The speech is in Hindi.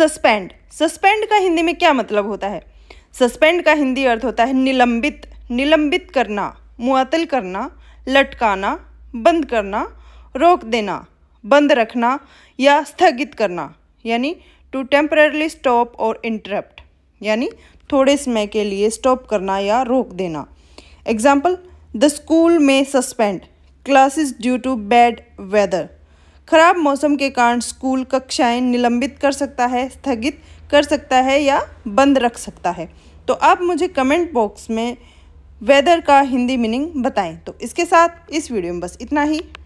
सस्पेंड सस्पेंड का हिंदी में क्या मतलब होता है सस्पेंड का हिंदी अर्थ होता है निलंबित निलंबित करना मुअतल करना लटकाना बंद करना रोक देना बंद रखना या स्थगित करना यानी टू टेम्परली स्टॉप और इंटरप्ट यानी थोड़े समय के लिए स्टॉप करना या रोक देना एग्जाम्पल द स्कूल में suspend classes due to bad weather खराब मौसम के कारण स्कूल कक्षाएं निलंबित कर सकता है स्थगित कर सकता है या बंद रख सकता है तो आप मुझे कमेंट बॉक्स में वेदर का हिंदी मीनिंग बताएं तो इसके साथ इस वीडियो में बस इतना ही